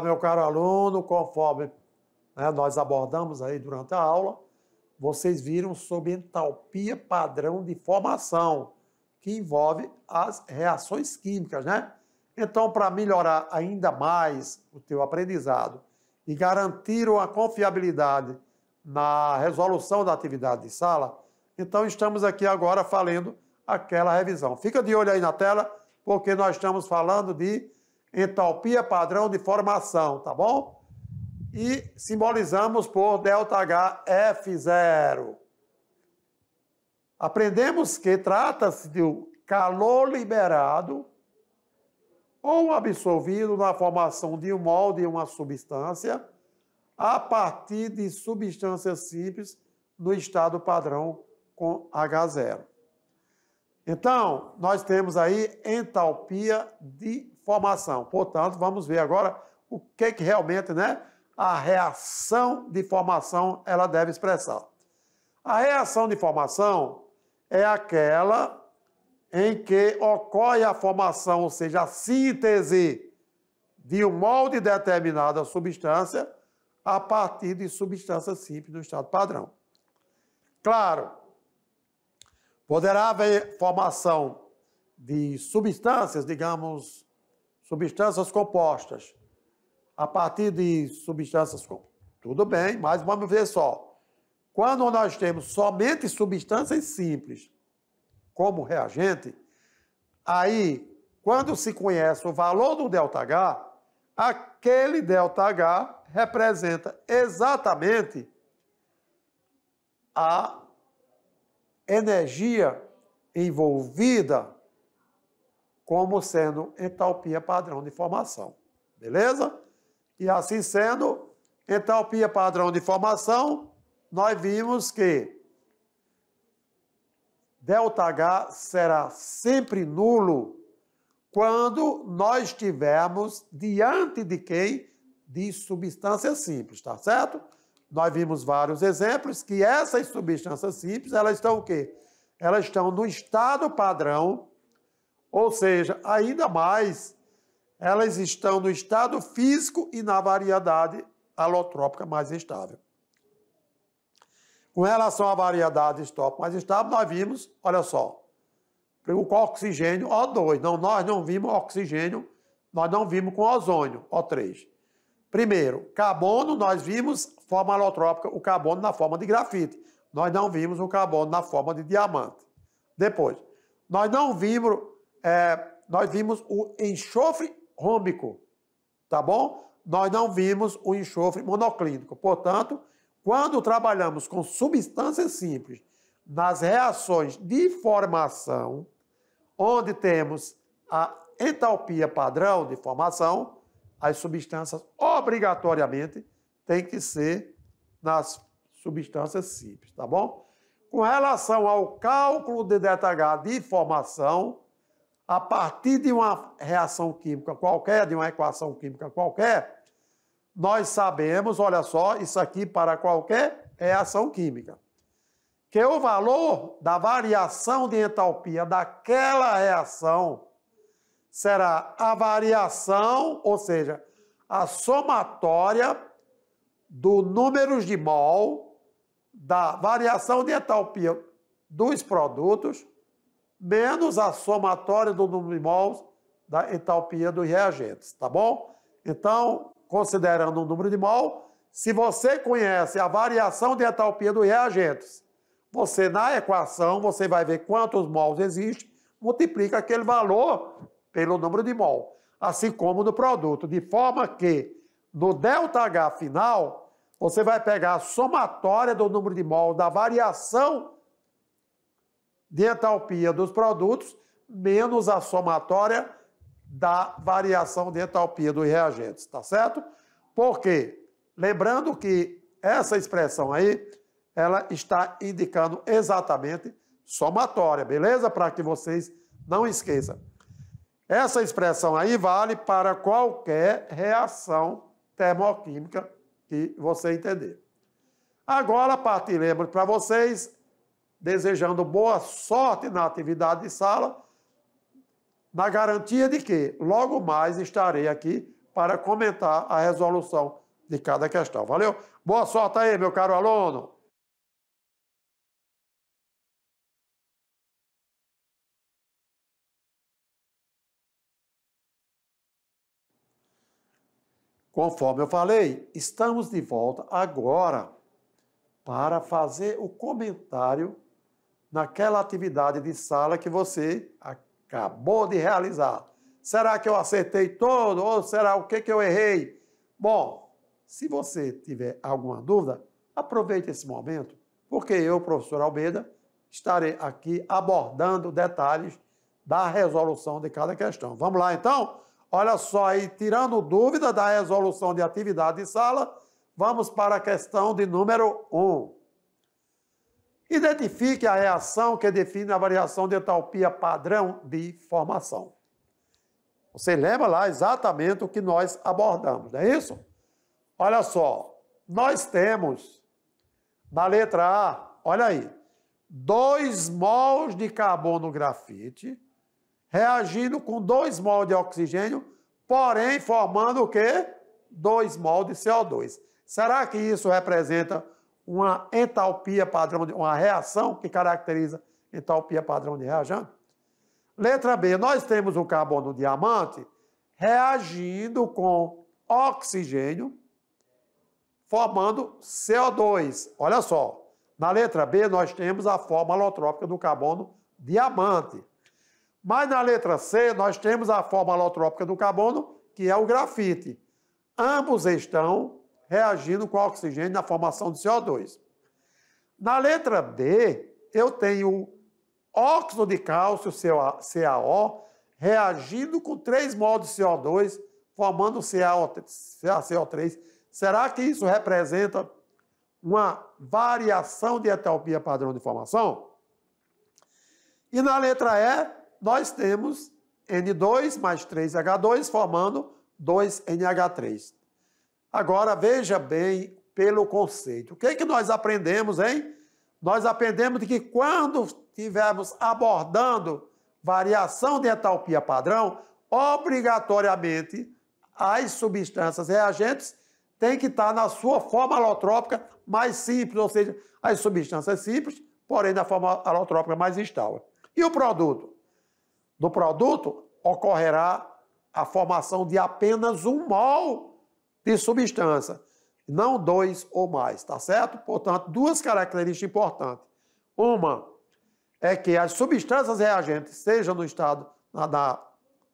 meu caro aluno, conforme né, nós abordamos aí durante a aula, vocês viram sobre entalpia padrão de formação, que envolve as reações químicas, né? Então, para melhorar ainda mais o teu aprendizado e garantir uma confiabilidade na resolução da atividade de sala, então estamos aqui agora falando aquela revisão. Fica de olho aí na tela, porque nós estamos falando de entalpia padrão de formação, tá bom? E simbolizamos por ΔHF0. Aprendemos que trata-se do calor liberado ou absorvido na formação de um molde e uma substância a partir de substâncias simples no estado padrão com H0. Então, nós temos aí entalpia de formação. Portanto, vamos ver agora o que, que realmente né, a reação de formação ela deve expressar. A reação de formação é aquela em que ocorre a formação, ou seja, a síntese de um molde determinada substância a partir de substância simples no estado padrão. Claro, Poderá haver formação de substâncias, digamos, substâncias compostas, a partir de substâncias compostas. Tudo bem, mas vamos ver só. Quando nós temos somente substâncias simples como reagente, aí, quando se conhece o valor do ΔH, aquele ΔH representa exatamente a energia envolvida como sendo entalpia padrão de formação. Beleza? E assim sendo, entalpia padrão de formação, nós vimos que ΔH será sempre nulo quando nós estivermos diante de quem? De substância simples, tá certo? nós vimos vários exemplos que essas substâncias simples, elas estão o quê? Elas estão no estado padrão, ou seja, ainda mais, elas estão no estado físico e na variedade alotrópica mais estável. Com relação à variedade estópica mais estável, nós vimos, olha só, o oxigênio O2. Não, nós não vimos oxigênio, nós não vimos com ozônio, O3. Primeiro, carbono, nós vimos forma alotrópica, o carbono na forma de grafite. Nós não vimos o carbono na forma de diamante. Depois, nós não vimos, é, nós vimos o enxofre rômico, tá bom? Nós não vimos o enxofre monoclínico. Portanto, quando trabalhamos com substâncias simples nas reações de formação, onde temos a entalpia padrão de formação, as substâncias obrigatoriamente têm que ser nas substâncias simples, tá bom? Com relação ao cálculo de ΔH de formação, a partir de uma reação química qualquer, de uma equação química qualquer, nós sabemos, olha só, isso aqui para qualquer reação química, que o valor da variação de entalpia daquela reação será a variação, ou seja, a somatória do número de mol da variação de entalpia dos produtos menos a somatória do número de mols da entalpia dos reagentes, tá bom? Então, considerando o número de mol, se você conhece a variação de entalpia dos reagentes, você na equação, você vai ver quantos mols existe, multiplica aquele valor pelo número de mol, assim como do produto, de forma que no ΔH final, você vai pegar a somatória do número de mol da variação de entalpia dos produtos menos a somatória da variação de entalpia dos reagentes, tá certo? Porque, lembrando que essa expressão aí, ela está indicando exatamente somatória, beleza? Para que vocês não esqueçam. Essa expressão aí vale para qualquer reação termoquímica que você entender. Agora, partiremos para vocês, desejando boa sorte na atividade de sala, na garantia de que logo mais estarei aqui para comentar a resolução de cada questão. Valeu? Boa sorte aí, meu caro aluno! Conforme eu falei, estamos de volta agora para fazer o comentário naquela atividade de sala que você acabou de realizar. Será que eu acertei todo ou será o que, que eu errei? Bom, se você tiver alguma dúvida, aproveite esse momento, porque eu, professor Almeida, estarei aqui abordando detalhes da resolução de cada questão. Vamos lá, então? Olha só, aí, tirando dúvida da resolução de atividade de sala, vamos para a questão de número 1. Um. Identifique a reação que define a variação de entalpia padrão de formação. Você lembra lá exatamente o que nós abordamos, não é isso? Olha só, nós temos na letra A, olha aí, dois mols de carbono grafite reagindo com dois mols de oxigênio, porém formando o quê? Dois mols de CO2. Será que isso representa uma entalpia padrão, de, uma reação que caracteriza entalpia padrão de reagente? Letra B, nós temos o carbono diamante reagindo com oxigênio, formando CO2. Olha só, na letra B nós temos a forma alotrópica do carbono diamante. Mas na letra C, nós temos a forma alotrópica do carbono, que é o grafite. Ambos estão reagindo com oxigênio na formação de CO2. Na letra D, eu tenho óxido de cálcio, CaO, reagindo com três modos de CO2, formando CaCO3. Será que isso representa uma variação de entalpia padrão de formação? E na letra E, nós temos N2 mais 3H2 formando 2NH3. Agora veja bem pelo conceito. O que, é que nós aprendemos, hein? Nós aprendemos que quando estivermos abordando variação de entalpia padrão, obrigatoriamente as substâncias reagentes têm que estar na sua forma alotrópica mais simples, ou seja, as substâncias simples, porém na forma alotrópica mais estável. E o produto? do produto, ocorrerá a formação de apenas um mol de substância, não dois ou mais, tá certo? Portanto, duas características importantes. Uma é que as substâncias reagentes, seja no estado na, na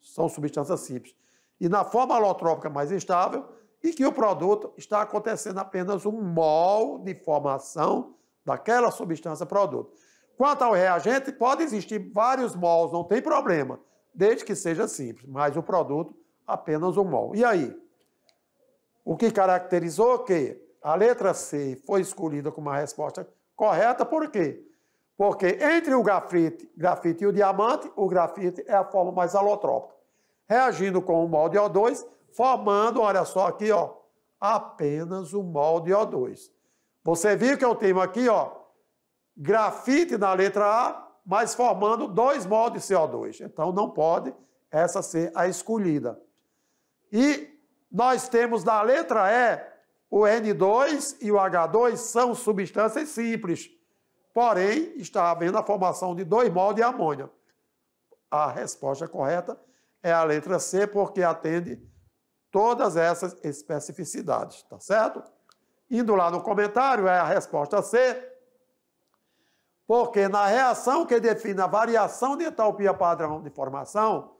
são substâncias simples, e na forma alotrópica mais estável, e que o produto está acontecendo apenas um mol de formação daquela substância produto. Quanto ao reagente, pode existir vários mols, não tem problema, desde que seja simples, mas o produto apenas um mol. E aí? O que caracterizou que a letra C foi escolhida como a resposta correta, por quê? Porque entre o grafite, grafite e o diamante, o grafite é a forma mais alotrópica. Reagindo com o mol de O2, formando, olha só aqui, ó, apenas o mol de O2. Você viu que eu tenho aqui, ó, grafite na letra A, mas formando dois mols de CO2. Então não pode essa ser a escolhida. E nós temos na letra E, o N2 e o H2 são substâncias simples, porém está havendo a formação de dois mols de amônia. A resposta correta é a letra C, porque atende todas essas especificidades, tá certo? Indo lá no comentário, é a resposta C. Porque na reação que define a variação de entalpia padrão de formação,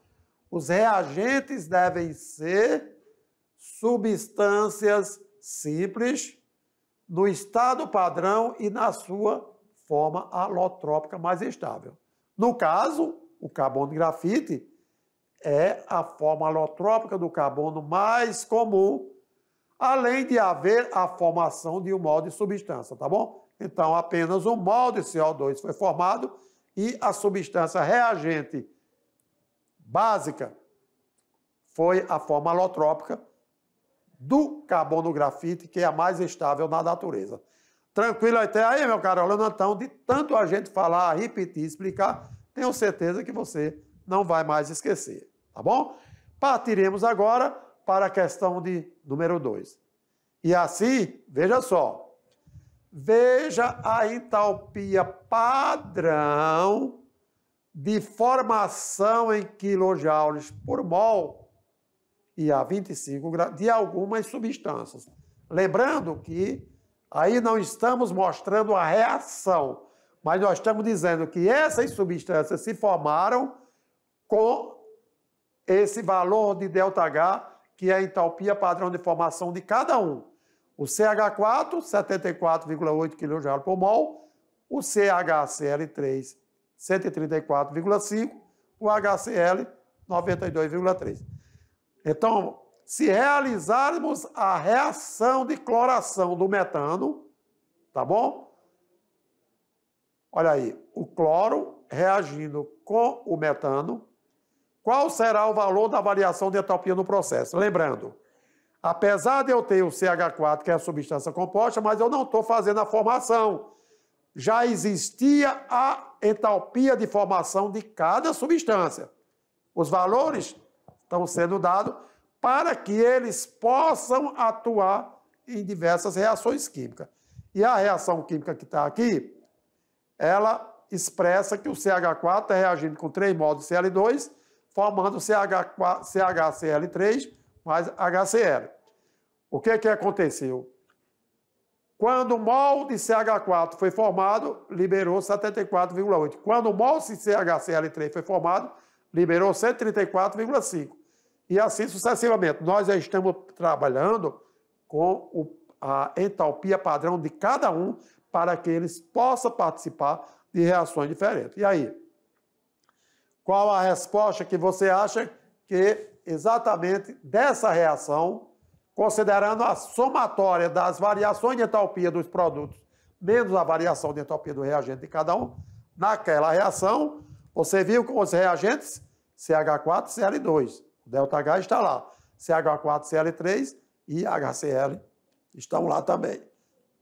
os reagentes devem ser substâncias simples no estado padrão e na sua forma alotrópica mais estável. No caso, o carbono de grafite é a forma alotrópica do carbono mais comum, além de haver a formação de um molde de substância, tá bom? Então, apenas um molde CO2 foi formado e a substância reagente básica foi a forma alotrópica do carbono grafite, que é a mais estável na natureza. Tranquilo até aí, meu caro aluno. Então, de tanto a gente falar, repetir, explicar, tenho certeza que você não vai mais esquecer, tá bom? Partiremos agora para a questão de número 2. E assim, veja só, Veja a entalpia padrão de formação em quilojoules por mol e a 25 graus de algumas substâncias. Lembrando que aí não estamos mostrando a reação, mas nós estamos dizendo que essas substâncias se formaram com esse valor de ΔH, que é a entalpia padrão de formação de cada um. O CH4, 74,8 kJ por mol. O CHCl3, 134,5. O HCl, 92,3. Então, se realizarmos a reação de cloração do metano, tá bom? Olha aí, o cloro reagindo com o metano, qual será o valor da variação de entalpia no processo? Lembrando, Apesar de eu ter o CH4, que é a substância composta, mas eu não estou fazendo a formação. Já existia a entalpia de formação de cada substância. Os valores estão sendo dados para que eles possam atuar em diversas reações químicas. E a reação química que está aqui, ela expressa que o CH4 está reagindo com três modos de Cl2, formando CH4, CHCl3 mas HCl. O que, é que aconteceu? Quando o mol de CH4 foi formado, liberou 74,8. Quando o mol de CHCl3 foi formado, liberou 134,5. E assim sucessivamente. Nós já estamos trabalhando com o, a entalpia padrão de cada um para que eles possam participar de reações diferentes. E aí? Qual a resposta que você acha que exatamente dessa reação, considerando a somatória das variações de entalpia dos produtos menos a variação de entalpia do reagente de cada um, naquela reação, você viu com os reagentes CH4Cl2. O ΔH está lá. CH4Cl3 e HCl estão lá também.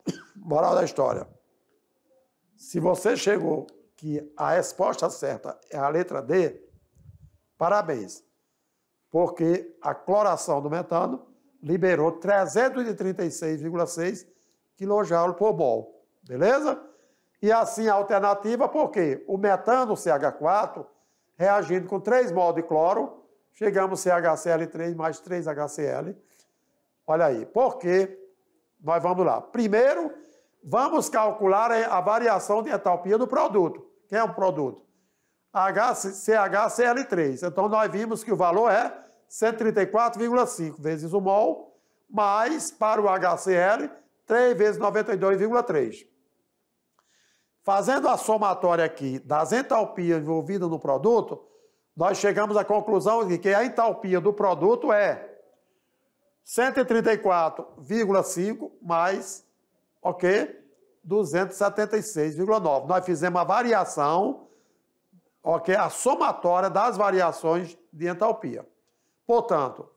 Moral da história. Se você chegou que a resposta certa é a letra D, parabéns porque a cloração do metano liberou 336,6 kJ por mol. Beleza? E assim a alternativa, porque o metano CH4, reagindo com 3 mol de cloro, chegamos CHCl3 mais 3HCl. Olha aí, porque nós vamos lá. Primeiro, vamos calcular a variação de entalpia do produto. Quem é o produto? chcl 3 Então, nós vimos que o valor é 134,5 vezes o mol, mais para o HCl, 3 vezes 92,3. Fazendo a somatória aqui das entalpias envolvidas no produto, nós chegamos à conclusão de que a entalpia do produto é 134,5 mais, ok, 276,9. Nós fizemos a variação, ok, a somatória das variações de entalpia. Portanto,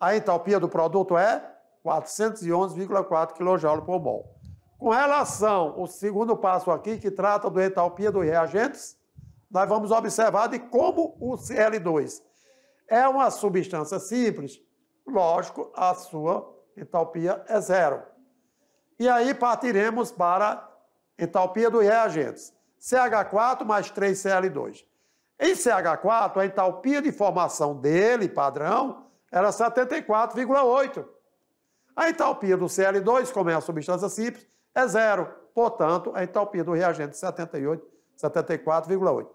a entalpia do produto é 411,4 kJ por mol. Com relação ao segundo passo aqui, que trata do entalpia dos reagentes, nós vamos observar de como o Cl2 é uma substância simples, lógico, a sua entalpia é zero. E aí partiremos para entalpia dos reagentes. CH4 mais 3Cl2. Em CH4, a entalpia de formação dele, padrão, era 74,8. A entalpia do Cl2, como é a substância simples, é zero. Portanto, a entalpia do reagente é 74,8.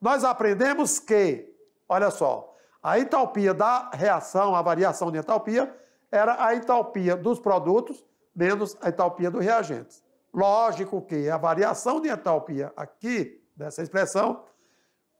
Nós aprendemos que, olha só, a entalpia da reação, a variação de entalpia, era a entalpia dos produtos menos a entalpia dos reagentes. Lógico que a variação de entalpia aqui, nessa expressão,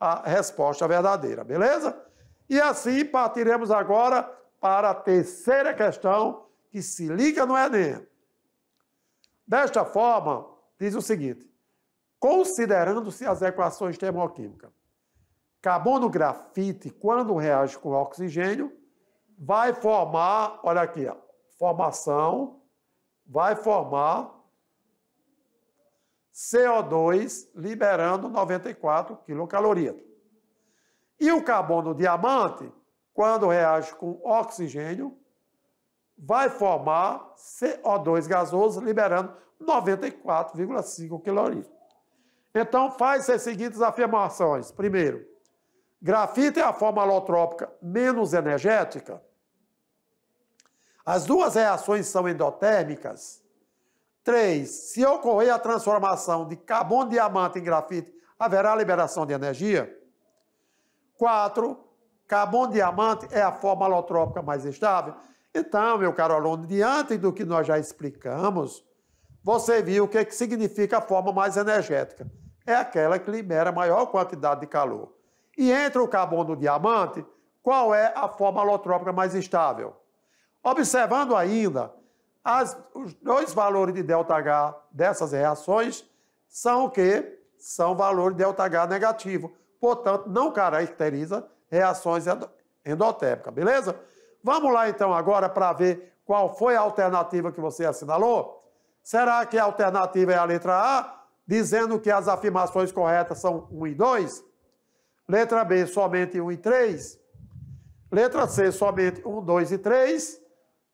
a resposta verdadeira, beleza? E assim partiremos agora para a terceira questão que se liga no Enem. Desta forma, diz o seguinte: considerando-se as equações termoquímicas, carbono grafite, quando reage com oxigênio, vai formar, olha aqui, ó, formação, vai formar CO2 liberando 94 quilocalorias. E o carbono diamante, quando reage com oxigênio, vai formar CO2 gasoso liberando 94,5 quilocalorias. Então faz as seguintes afirmações. Primeiro, grafite é a forma alotrópica menos energética. As duas reações são endotérmicas 3. Se ocorrer a transformação de carbono diamante em grafite, haverá liberação de energia. 4. Carbono diamante é a forma alotrópica mais estável. Então, meu caro aluno, diante do que nós já explicamos, você viu o que é significa a forma mais energética. É aquela que libera maior quantidade de calor. E entre o carbono diamante, qual é a forma alotrópica mais estável? Observando ainda as, os dois valores de ΔH dessas reações são o quê? São valores de ΔH negativo. Portanto, não caracteriza reações endotérmicas, beleza? Vamos lá então agora para ver qual foi a alternativa que você assinalou. Será que a alternativa é a letra A, dizendo que as afirmações corretas são 1 e 2? Letra B, somente 1 e 3? Letra C, somente 1, 2 e 3?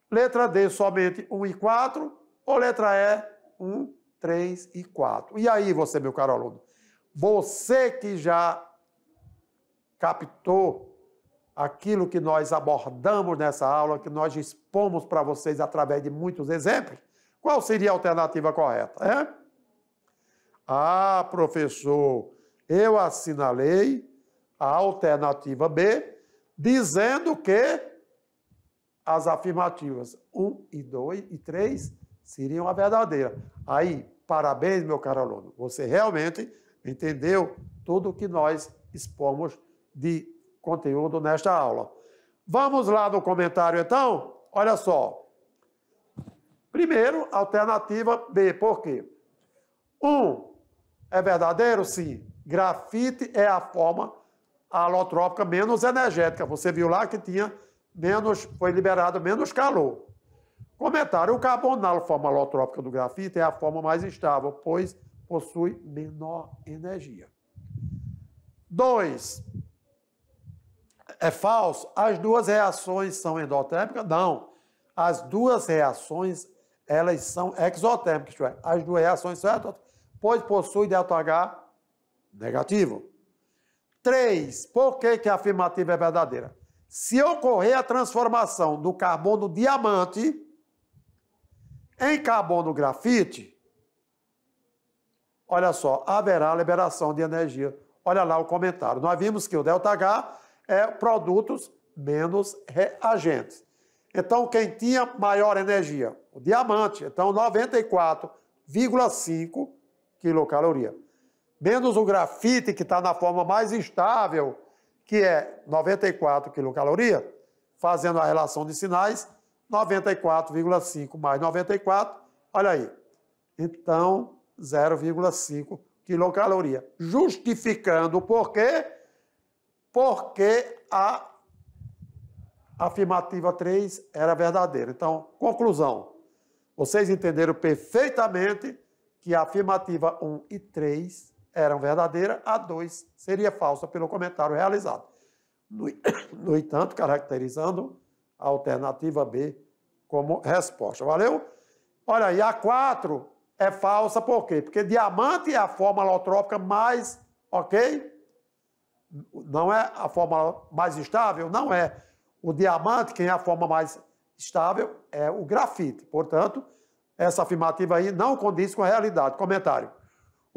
Letra D, somente 1 e 4. Ou letra E, 1, 3 e 4. E aí, você, meu caro aluno, você que já captou aquilo que nós abordamos nessa aula, que nós expomos para vocês através de muitos exemplos, qual seria a alternativa correta? É? Ah, professor, eu assinalei a alternativa B, dizendo que as afirmativas 1 e 2 e 3 seriam a verdadeira. Aí, parabéns, meu caro aluno, você realmente entendeu tudo o que nós expomos de conteúdo nesta aula. Vamos lá no comentário, então? Olha só. Primeiro, alternativa B. Por quê? 1. Um, é verdadeiro? Sim. Grafite é a forma alotrópica menos energética. Você viu lá que tinha menos, foi liberado menos calor. Comentário: o carbono na forma alotrópica do grafite é a forma mais estável, pois possui menor energia. 2. É falso? As duas reações são endotérmicas? Não. As duas reações, elas são exotérmicas, isto é, as duas reações são endotérmicas, pois possui H negativo. 3. Por que, que a afirmativa é verdadeira? Se ocorrer a transformação do carbono diamante em carbono grafite, olha só, haverá liberação de energia. Olha lá o comentário. Nós vimos que o ΔH é produtos menos reagentes. Então, quem tinha maior energia? O diamante. Então, 94,5 quilocaloria. Menos o grafite, que está na forma mais estável, que é 94 quilocaloria, fazendo a relação de sinais, 94,5 mais 94, olha aí. Então, 0,5 quilocaloria. Justificando por quê? Porque a afirmativa 3 era verdadeira. Então, conclusão. Vocês entenderam perfeitamente que a afirmativa 1 e 3 eram verdadeiras, a 2 seria falsa pelo comentário realizado. No, no entanto, caracterizando a alternativa B como resposta. Valeu? Olha aí, a 4 é falsa por quê? Porque diamante é a forma alotrópica mais, ok? Não é a forma mais estável? Não é. O diamante, quem é a forma mais estável, é o grafite. Portanto, essa afirmativa aí não condiz com a realidade. Comentário.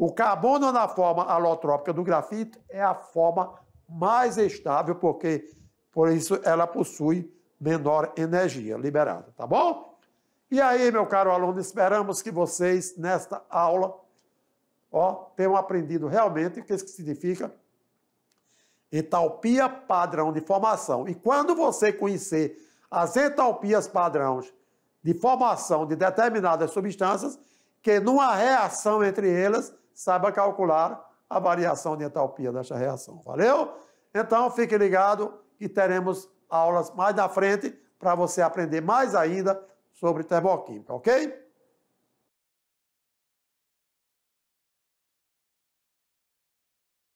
O carbono na forma alotrópica do grafito é a forma mais estável, porque por isso ela possui menor energia liberada, tá bom? E aí, meu caro aluno, esperamos que vocês, nesta aula, ó, tenham aprendido realmente o que significa entalpia padrão de formação. E quando você conhecer as entalpias padrões de formação de determinadas substâncias, que numa reação entre elas saiba calcular a variação de entalpia desta reação. Valeu? Então, fique ligado que teremos aulas mais na frente para você aprender mais ainda sobre termoquímica, ok?